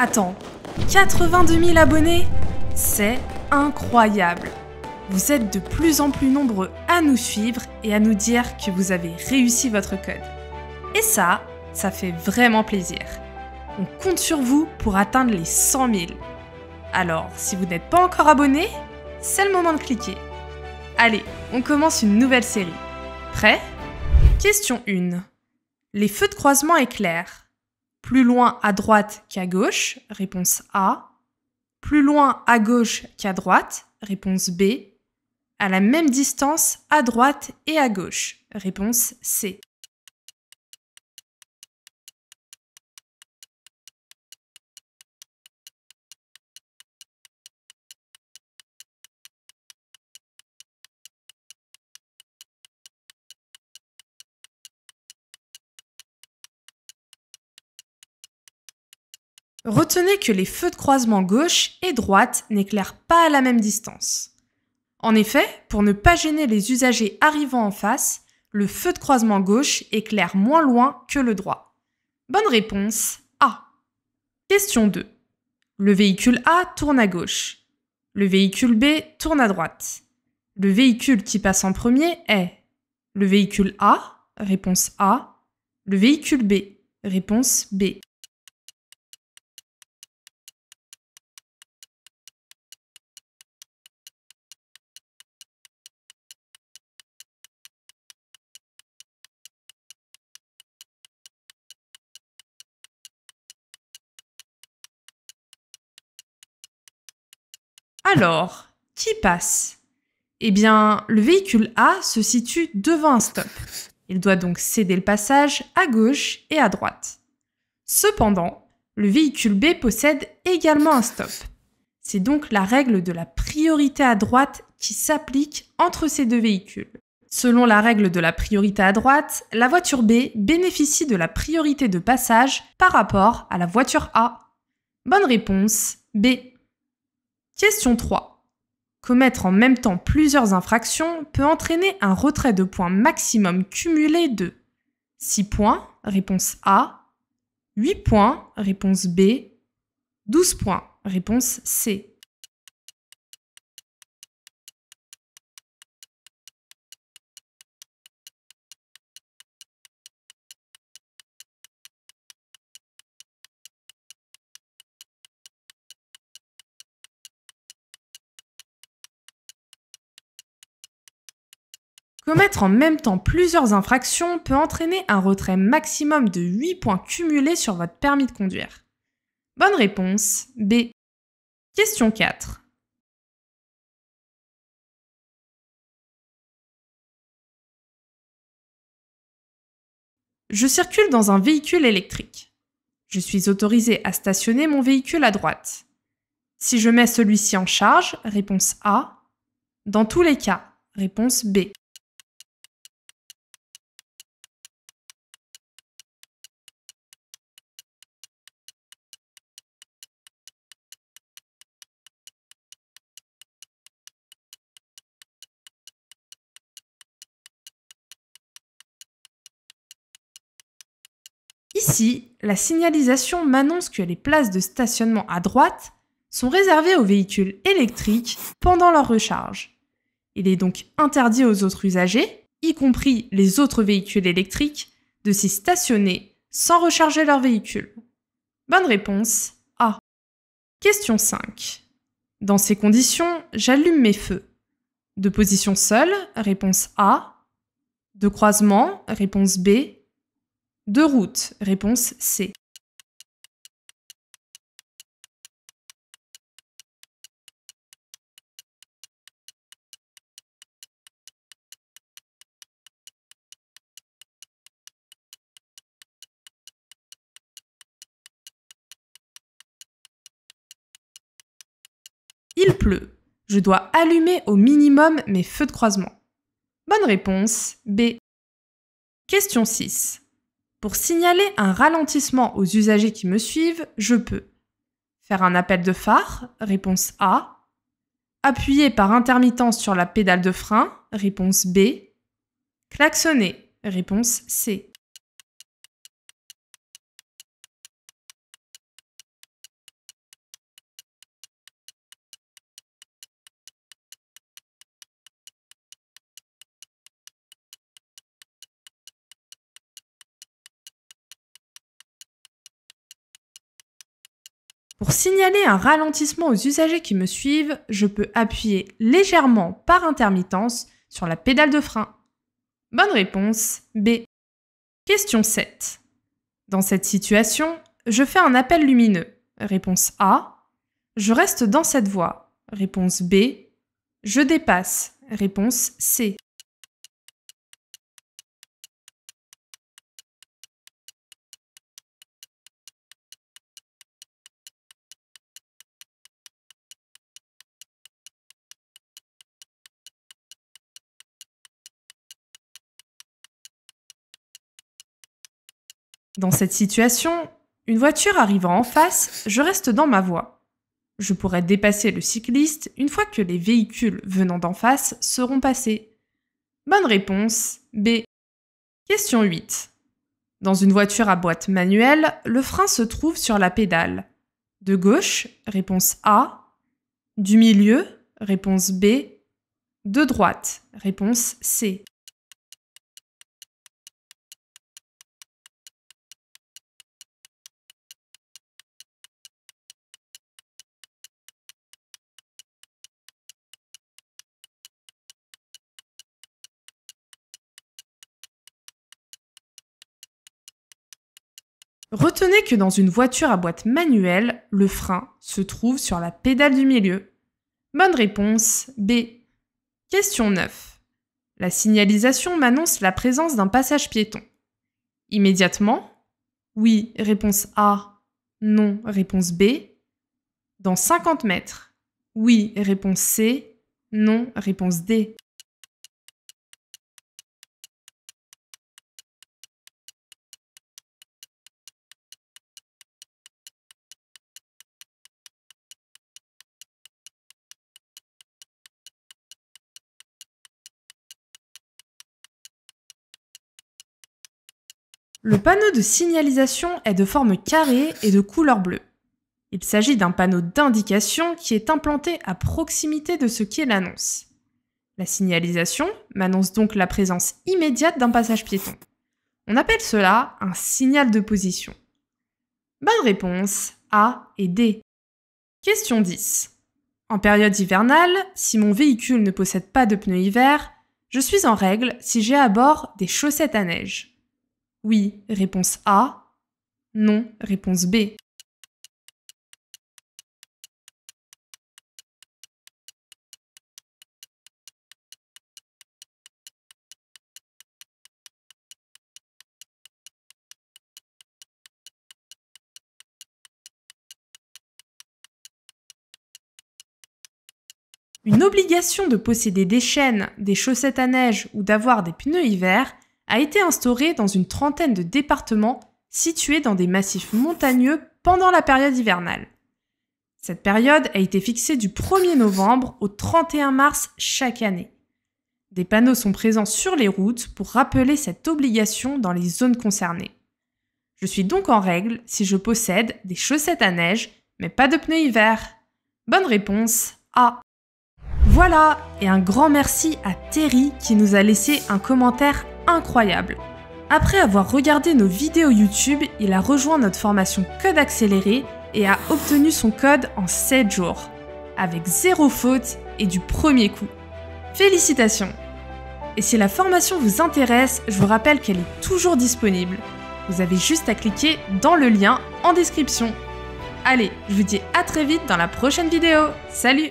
Attends, 82 000 abonnés C'est incroyable Vous êtes de plus en plus nombreux à nous suivre et à nous dire que vous avez réussi votre code. Et ça, ça fait vraiment plaisir. On compte sur vous pour atteindre les 100 000. Alors, si vous n'êtes pas encore abonné, c'est le moment de cliquer. Allez, on commence une nouvelle série. Prêt Question 1. Les feux de croisement éclairent plus loin à droite qu'à gauche, réponse A. Plus loin à gauche qu'à droite, réponse B. À la même distance à droite et à gauche, réponse C. Retenez que les feux de croisement gauche et droite n'éclairent pas à la même distance. En effet, pour ne pas gêner les usagers arrivant en face, le feu de croisement gauche éclaire moins loin que le droit. Bonne réponse A. Question 2. Le véhicule A tourne à gauche. Le véhicule B tourne à droite. Le véhicule qui passe en premier est le véhicule A, réponse A. Le véhicule B, réponse B. Alors, qui passe Eh bien, le véhicule A se situe devant un stop. Il doit donc céder le passage à gauche et à droite. Cependant, le véhicule B possède également un stop. C'est donc la règle de la priorité à droite qui s'applique entre ces deux véhicules. Selon la règle de la priorité à droite, la voiture B bénéficie de la priorité de passage par rapport à la voiture A. Bonne réponse, B. Question 3. Commettre en même temps plusieurs infractions peut entraîner un retrait de points maximum cumulé de 6 points, réponse A, 8 points, réponse B, 12 points, réponse C. Commettre en même temps plusieurs infractions peut entraîner un retrait maximum de 8 points cumulés sur votre permis de conduire. Bonne réponse B. Question 4. Je circule dans un véhicule électrique. Je suis autorisé à stationner mon véhicule à droite. Si je mets celui-ci en charge, réponse A. Dans tous les cas, réponse B. Ici, la signalisation m'annonce que les places de stationnement à droite sont réservées aux véhicules électriques pendant leur recharge. Il est donc interdit aux autres usagers, y compris les autres véhicules électriques, de s'y stationner sans recharger leur véhicule. Bonne réponse A. Question 5. Dans ces conditions, j'allume mes feux. De position seule, réponse A. De croisement, réponse B. Deux routes. réponse C. Il pleut. Je dois allumer au minimum mes feux de croisement. Bonne réponse, B. Question 6. Pour signaler un ralentissement aux usagers qui me suivent, je peux faire un appel de phare, réponse A, appuyer par intermittence sur la pédale de frein, réponse B, klaxonner, réponse C. Pour signaler un ralentissement aux usagers qui me suivent, je peux appuyer légèrement par intermittence sur la pédale de frein. Bonne réponse B. Question 7. Dans cette situation, je fais un appel lumineux. Réponse A. Je reste dans cette voie. Réponse B. Je dépasse. Réponse C. Dans cette situation, une voiture arrivant en face, je reste dans ma voie. Je pourrais dépasser le cycliste une fois que les véhicules venant d'en face seront passés. Bonne réponse B. Question 8. Dans une voiture à boîte manuelle, le frein se trouve sur la pédale. De gauche, réponse A. Du milieu, réponse B. De droite, réponse C. Retenez que dans une voiture à boîte manuelle, le frein se trouve sur la pédale du milieu. Bonne réponse B. Question 9. La signalisation m'annonce la présence d'un passage piéton. Immédiatement Oui, réponse A. Non, réponse B. Dans 50 mètres Oui, réponse C. Non, réponse D. Le panneau de signalisation est de forme carrée et de couleur bleue. Il s'agit d'un panneau d'indication qui est implanté à proximité de ce qu'est l'annonce. La signalisation m'annonce donc la présence immédiate d'un passage piéton. On appelle cela un signal de position. Bonne réponse A et D. Question 10. En période hivernale, si mon véhicule ne possède pas de pneus hiver, je suis en règle si j'ai à bord des chaussettes à neige. Oui, réponse A. Non, réponse B. Une obligation de posséder des chaînes, des chaussettes à neige ou d'avoir des pneus hiver a été instauré dans une trentaine de départements situés dans des massifs montagneux pendant la période hivernale. Cette période a été fixée du 1er novembre au 31 mars chaque année. Des panneaux sont présents sur les routes pour rappeler cette obligation dans les zones concernées. Je suis donc en règle si je possède des chaussettes à neige, mais pas de pneus hiver. Bonne réponse A. Voilà, et un grand merci à Terry qui nous a laissé un commentaire incroyable. Après avoir regardé nos vidéos YouTube, il a rejoint notre formation Code Accéléré et a obtenu son code en 7 jours, avec zéro faute et du premier coup. Félicitations Et si la formation vous intéresse, je vous rappelle qu'elle est toujours disponible. Vous avez juste à cliquer dans le lien en description. Allez, je vous dis à très vite dans la prochaine vidéo. Salut